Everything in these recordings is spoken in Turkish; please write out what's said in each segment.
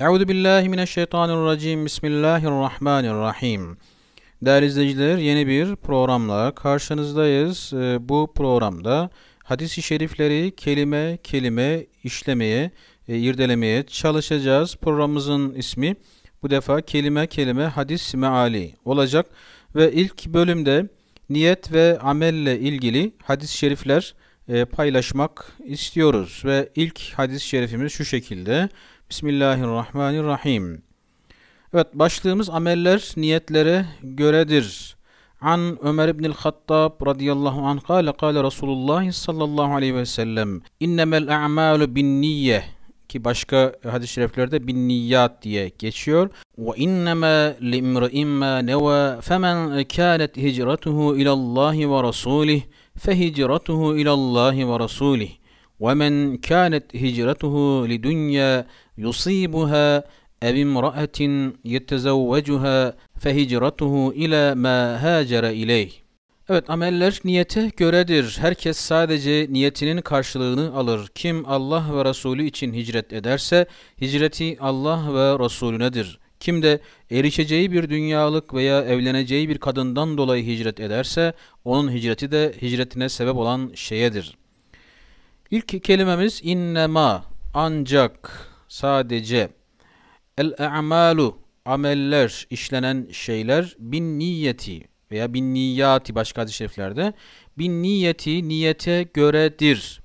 Euzu billahi mineşşeytanirracim. Bismillahirrahmanirrahim. Değerli izleyiciler, yeni bir programla karşınızdayız. Ee, bu programda hadis-i şerifleri kelime kelime işlemeye, e, irdelemeye çalışacağız. Programımızın ismi bu defa kelime kelime hadis meali olacak ve ilk bölümde niyet ve amelle ilgili hadis-i şerifler e, paylaşmak istiyoruz ve ilk hadis-i şerifimiz şu şekilde. Bismillahirrahmanirrahim. Evet başlığımız ameller niyetlere göredir. An Ömer İbnül Hattab radıyallahu anh kâle kâle Resulullah sallallahu aleyhi ve sellem innemel a'malu bin niyye ki başka hadis-i şeriflerde bin niyyat diye geçiyor. Ve inneme limri'in ma neva femen kânet hicratuhu ilallahi ve rasulih fehicratuhu ilallahi ve rasulih ومن كانت هجرته dunya يصيبها أو امرأة يتزوجها فهجرته إلى ما هاجر إليه Evet ameller niyete göredir. Herkes sadece niyetinin karşılığını alır. Kim Allah ve Resulü için hicret ederse hicreti Allah ve Resulünedir. Kim de erişeceği bir dünyalık veya evleneceği bir kadından dolayı hicret ederse onun hicreti de hicretine sebep olan şeyedir. İlk kelimemiz innema ancak sadece el-e'malu ameller, işlenen şeyler bin niyeti veya bin niyati başka hadis şeriflerde bin niyeti niyete göredir.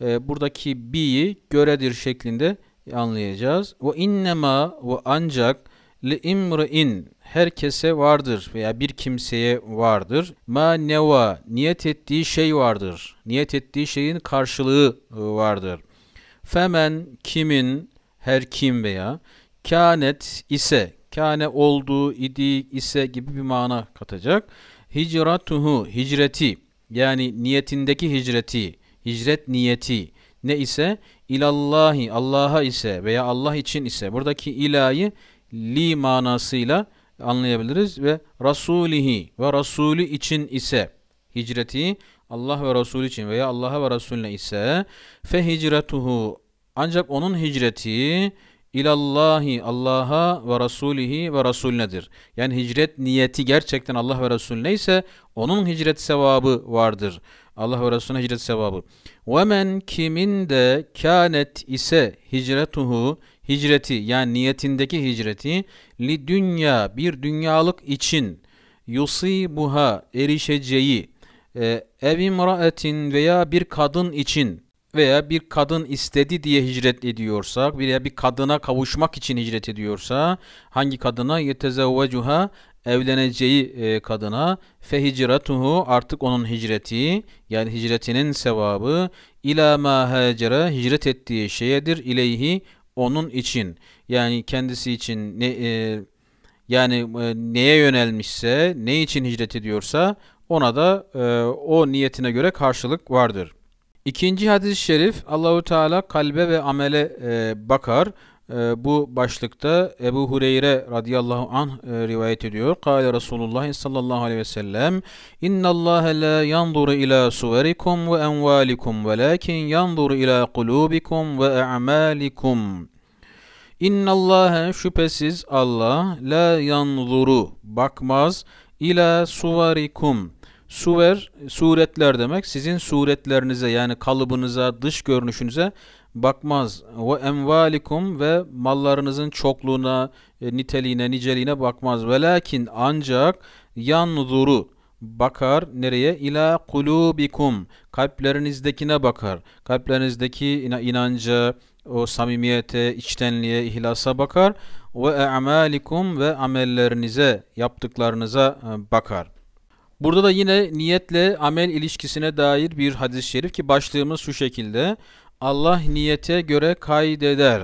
E, buradaki bi'yi göredir şeklinde anlayacağız. Ve innema ve ancak li imr'in herkese vardır veya bir kimseye vardır. Ma neva niyet ettiği şey vardır. Niyet ettiği şeyin karşılığı e, vardır. Femen kimin her kim veya kânet ise kâne olduğu idi ise gibi bir mana katacak. Hicratuhu hicreti yani niyetindeki hicreti hicret niyeti ne ise ilallahi Allah'a ise veya Allah için ise buradaki ilahi li manasıyla anlayabiliriz ve rasulihi ve rasulü için ise hicreti Allah ve Resulü için veya Allah'a ve Resulüne ise fe hicretuhu ancak onun hicreti ilallahi Allah'a ve Resulihi ve Resulünedir. Yani hicret niyeti gerçekten Allah ve Resulüne ise onun hicret sevabı vardır. Allah ve Resulüne hicret sevabı. Ve men kimin de kânet ise hicretuhu hicreti yani niyetindeki hicreti li dünya bir dünyalık için yusibuha erişeceği e, ev imraetin veya bir kadın için veya bir kadın istedi diye hicret ediyorsak veya bir kadına kavuşmak için hicret ediyorsa hangi kadına yetezevvecuha evleneceği e, kadına fe hicretuhu artık onun hicreti yani hicretinin sevabı ila ma hacere hicret ettiği şeyedir ileyhi onun için yani kendisi için ne e, yani e, neye yönelmişse ne için hicret ediyorsa ona da e, o niyetine göre karşılık vardır. İkinci hadis-i şerif Allahu Teala kalbe ve amele e, bakar. E, bu başlıkta Ebu Hureyre radıyallahu anh e, rivayet ediyor. Kale Resulullah sallallahu aleyhi ve sellem İnnallâhe la yanzuru ila suverikum ve envalikum velakin yanzuru ila kulubikum ve a'malikum. İnnallâhe şüphesiz Allah la yanzuru bakmaz ila suverikum Suver suretler demek. Sizin suretlerinize yani kalıbınıza, dış görünüşünüze bakmaz. Ve emvalikum ve mallarınızın çokluğuna, e, niteliğine, niceliğine bakmaz. Velakin ancak yanzuru bakar nereye? İla kulubikum. Kalplerinizdekine bakar. Kalplerinizdeki inanca, o samimiyete, içtenliğe, ihlasa bakar. Ve amalikum ve amellerinize, yaptıklarınıza e, bakar.'' Burada da yine niyetle amel ilişkisine dair bir hadis-i şerif ki başlığımız şu şekilde. Allah niyete göre kaydeder.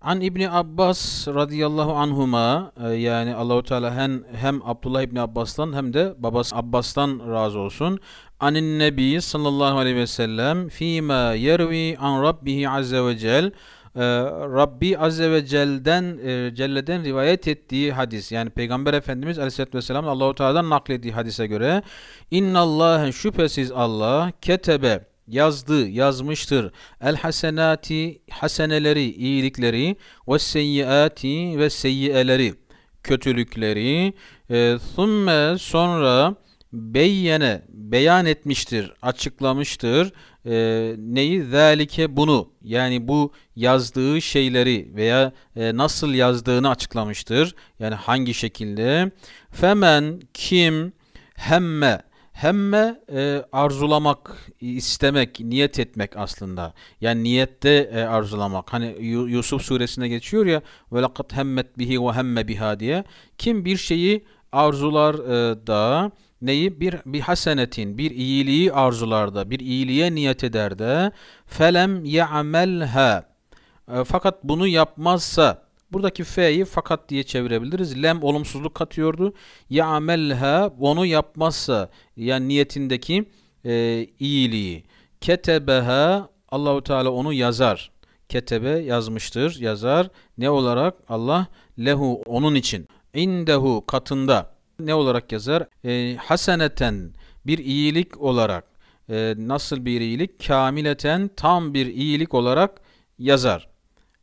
An İbni Abbas radıyallahu anhuma e, yani Allahu Teala hem, hem Abdullah İbni Abbas'tan hem de babası Abbas'tan razı olsun. Anin Nebi sallallahu aleyhi ve sellem fîmâ yervi an Rabbihi azze ve cel ee, Rabbi Azze ve Celle'den, e, Celle'den rivayet ettiği hadis yani Peygamber Efendimiz Aleyhisselatü Vesselam'ın Allahu Teala'dan naklediği hadise göre İnna Allah'ın şüphesiz Allah ketebe yazdı, yazmıştır. El hasenati haseneleri, iyilikleri ve seyyiati ve seyyiyeleri, kötülükleri. E, thumme sonra beyyene, beyan etmiştir, açıklamıştır e, neyi zalike bunu yani bu yazdığı şeyleri veya e, nasıl yazdığını açıklamıştır. Yani hangi şekilde. Femen kim hemme hemme e, arzulamak, istemek, niyet etmek aslında. Yani niyette e, arzulamak. Hani Yusuf suresine geçiyor ya ve lakat hemmet bihi ve hemme biha diye. Kim bir şeyi arzular e, da neyi bir bir hasenetin bir iyiliği arzularda bir iyiliğe niyet eder de felem ya'melha e, fakat bunu yapmazsa buradaki fe'yi fakat diye çevirebiliriz. Lem olumsuzluk katıyordu. Ya'melha onu yapmazsa yani niyetindeki e, iyiliği ketebeha Allahu Teala onu yazar. Ketebe yazmıştır, yazar. Ne olarak? Allah lehu onun için. indehu katında ne olarak yazar? E, haseneten bir iyilik olarak e, nasıl bir iyilik? Kamileten tam bir iyilik olarak yazar.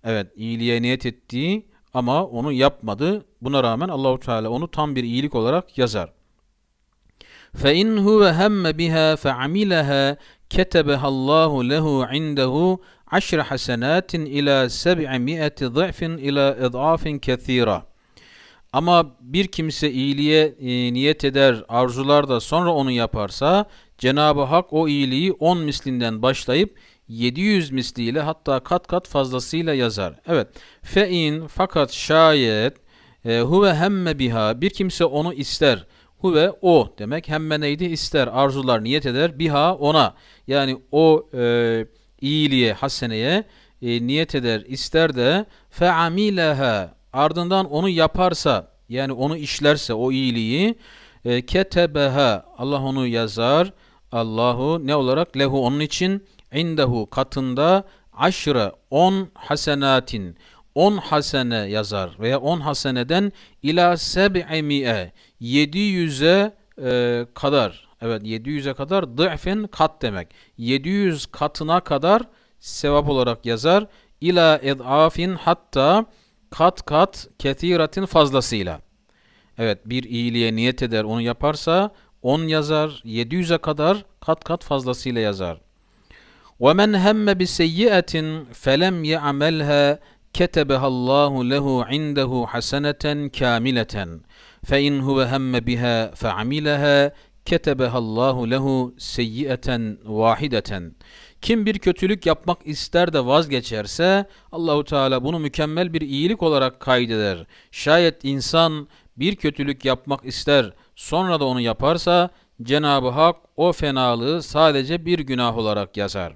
Evet iyiliğe niyet ettiği ama onu yapmadı. Buna rağmen Allahu Teala onu tam bir iyilik olarak yazar. Fe in huve hemme biha fe amileha ketebeha Allahu lehu indehu aşra hasenatin ila seb'i mi'ati ila idafin kethira.'' Ama bir kimse iyiliğe e, niyet eder, arzular da sonra onu yaparsa Cenab-ı Hak o iyiliği 10 mislinden başlayıp 700 misliyle hatta kat kat fazlasıyla yazar. Evet. Fein fakat şayet e, huve hemme biha bir kimse onu ister. Huve o demek hemme neydi ister arzular niyet eder biha ona yani o e, iyiliğe haseneye e, niyet eder ister de feamileha Ardından onu yaparsa yani onu işlerse o iyiliği e, ketebeha Allah onu yazar. Allahu ne olarak lehu onun için indehu katında aşre on hasenatin 10 hasene yazar veya 10 haseneden ila seb'emi'e 700'e e, kadar evet 700'e kadar dı'fen kat demek 700 katına kadar sevap olarak yazar ila ed'afin hatta kat kat ketiratin fazlasıyla. Evet bir iyiliğe niyet eder onu yaparsa 10 yazar 700'e kadar kat kat fazlasıyla yazar. وَمَنْ هَمَّ بِسَيِّئَةٍ فَلَمْ يَعْمَلْهَا كَتَبَهَا اللّٰهُ لَهُ عِنْدَهُ حَسَنَةً كَامِلَةً فَاِنْ هُوَ هَمَّ بِهَا فَعَمِلَهَا كَتَبَهَا اللّٰهُ لَهُ سَيِّئَةً وَاحِدَةً kim bir kötülük yapmak ister de vazgeçerse Allahu Teala bunu mükemmel bir iyilik olarak kaydeder. Şayet insan bir kötülük yapmak ister sonra da onu yaparsa Cenab-ı Hak o fenalığı sadece bir günah olarak yazar.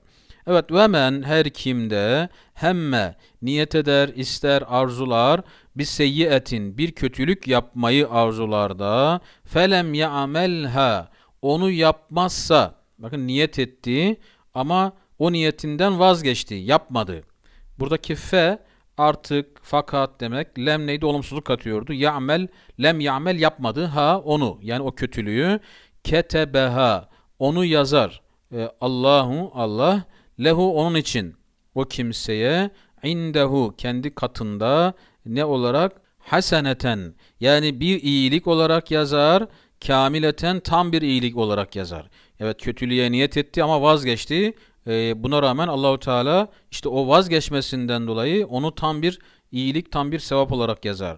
Evet ve men her kimde hemme niyet eder, ister, arzular bir seyyiyetin bir kötülük yapmayı arzularda felem ya'melha onu yapmazsa bakın niyet etti ama o niyetinden vazgeçti, yapmadı. Buradaki fe artık fakat demek lem neydi olumsuzluk katıyordu. Ya'mel lem ya'mel yapmadı ha onu yani o kötülüğü ketebeha onu yazar. E, Allahu Allah lehu onun için o kimseye indehu kendi katında ne olarak haseneten yani bir iyilik olarak yazar kamileten tam bir iyilik olarak yazar. Evet kötülüğe niyet etti ama vazgeçti. E, buna rağmen Allahu Teala işte o vazgeçmesinden dolayı onu tam bir iyilik, tam bir sevap olarak yazar.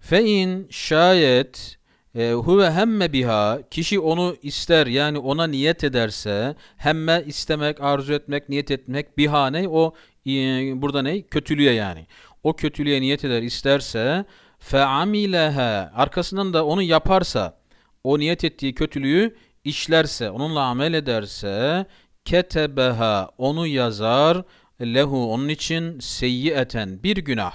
Fe in şayet e, huve hemme biha kişi onu ister yani ona niyet ederse hemme istemek, arzu etmek, niyet etmek biha ne? O e, burada ne? Kötülüğe yani. O kötülüğe niyet eder isterse fe amileha arkasından da onu yaparsa o niyet ettiği kötülüğü işlerse, onunla amel ederse ketebeha onu yazar lehu onun için seyyieten bir günah,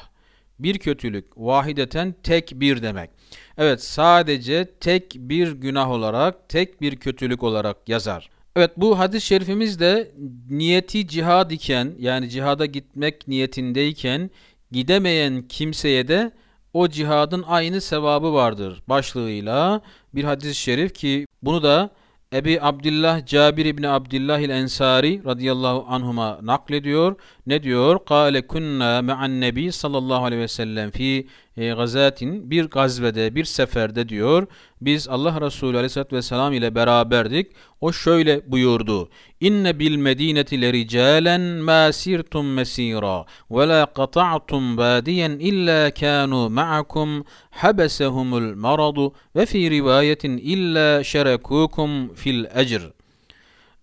bir kötülük, vahideten tek bir demek. Evet sadece tek bir günah olarak, tek bir kötülük olarak yazar. Evet bu hadis-i şerifimiz de niyeti cihad iken yani cihada gitmek niyetindeyken gidemeyen kimseye de o cihadın aynı sevabı vardır başlığıyla bir hadis-i şerif ki bunu da Ebi Abdullah Cabir İbni Abdullah el Ensari radıyallahu anhuma naklediyor ne diyor? Kale kunna ma'an nebi sallallahu aleyhi ve sellem fi e, gazatin bir gazvede bir seferde diyor. Biz Allah Resulü aleyhissalatü vesselam ile beraberdik. O şöyle buyurdu. İnne bil medineti le ricalen ma sirtum mesira ve la qata'tum badiyen illa kanu ma'akum habasahumul maradu ve fi rivayetin illa şerekukum fil ecr.''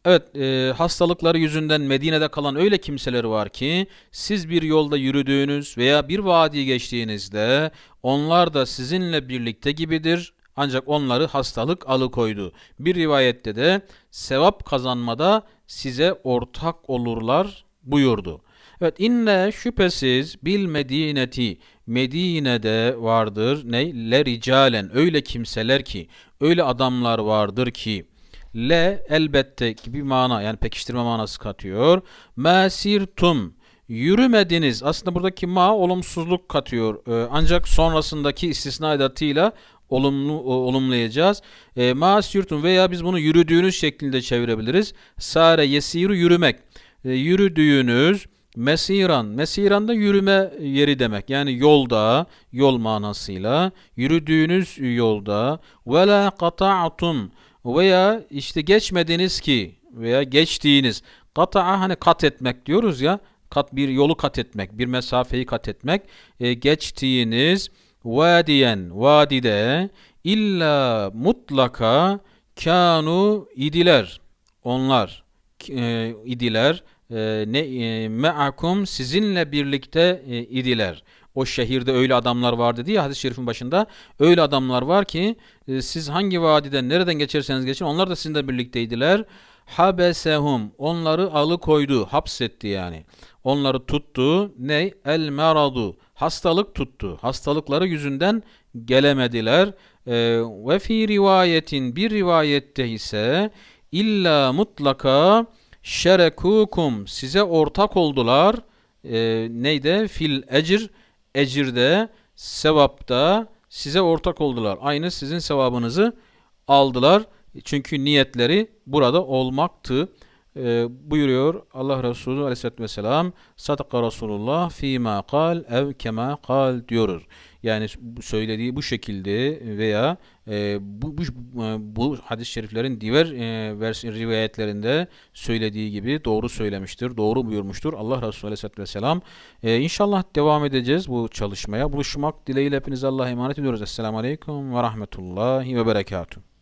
Evet e, hastalıkları yüzünden Medine'de kalan öyle kimseler var ki siz bir yolda yürüdüğünüz veya bir vadi geçtiğinizde onlar da sizinle birlikte gibidir ancak onları hastalık alıkoydu. Bir rivayette de sevap kazanmada size ortak olurlar buyurdu. Evet inne şüphesiz bil medineti Medine'de vardır ne le ricalen öyle kimseler ki öyle adamlar vardır ki Le elbette ki bir mana yani pekiştirme manası katıyor. Mesirtum yürümediniz. Aslında buradaki ma olumsuzluk katıyor. Ee, ancak sonrasındaki istisna edatıyla olumlu olumlayacağız. E, ma sürtun veya biz bunu yürüdüğünüz şeklinde çevirebiliriz. Sare yesiru yürümek. E, yürüdüğünüz mesiran. Mesiran da yürüme yeri demek. Yani yolda, yol manasıyla yürüdüğünüz yolda ve la kata'tum veya işte geçmediniz ki veya geçtiğiniz. Kata'a hani kat etmek diyoruz ya. Kat bir yolu kat etmek, bir mesafeyi kat etmek. E, geçtiğiniz vadiyen, vadide illa mutlaka kanu idiler. Onlar e, idiler. E, ne e, meakum sizinle birlikte e, idiler o şehirde öyle adamlar var dedi ya hadis-i şerifin başında. Öyle adamlar var ki e, siz hangi vadiden nereden geçerseniz geçin onlar da sizinle birlikteydiler. Habesehum onları alıkoydu, hapsetti yani. Onları tuttu. Ne? El meradu. Hastalık tuttu. Hastalıkları yüzünden gelemediler. E, ve fi rivayetin bir rivayette ise illa mutlaka şerekukum size ortak oldular. E, neydi? Fil ecir ecirde, sevapta size ortak oldular. Aynı sizin sevabınızı aldılar. Çünkü niyetleri burada olmaktı. Ee, buyuruyor Allah Resulü Aleyhisselatü Vesselam Sadaka Resulullah fîmâ kal ev kemâ kal diyoruz. Yani söylediği bu şekilde veya e, bu, bu, e, bu hadis-i şeriflerin diğer e, vers, rivayetlerinde söylediği gibi doğru söylemiştir, doğru buyurmuştur Allah Resulü Aleyhisselatü Vesselam. E, inşallah devam edeceğiz bu çalışmaya. Buluşmak dileğiyle hepinize Allah'a emanet ediyoruz. Esselamu Aleyküm ve Rahmetullahi ve Berekatuhu.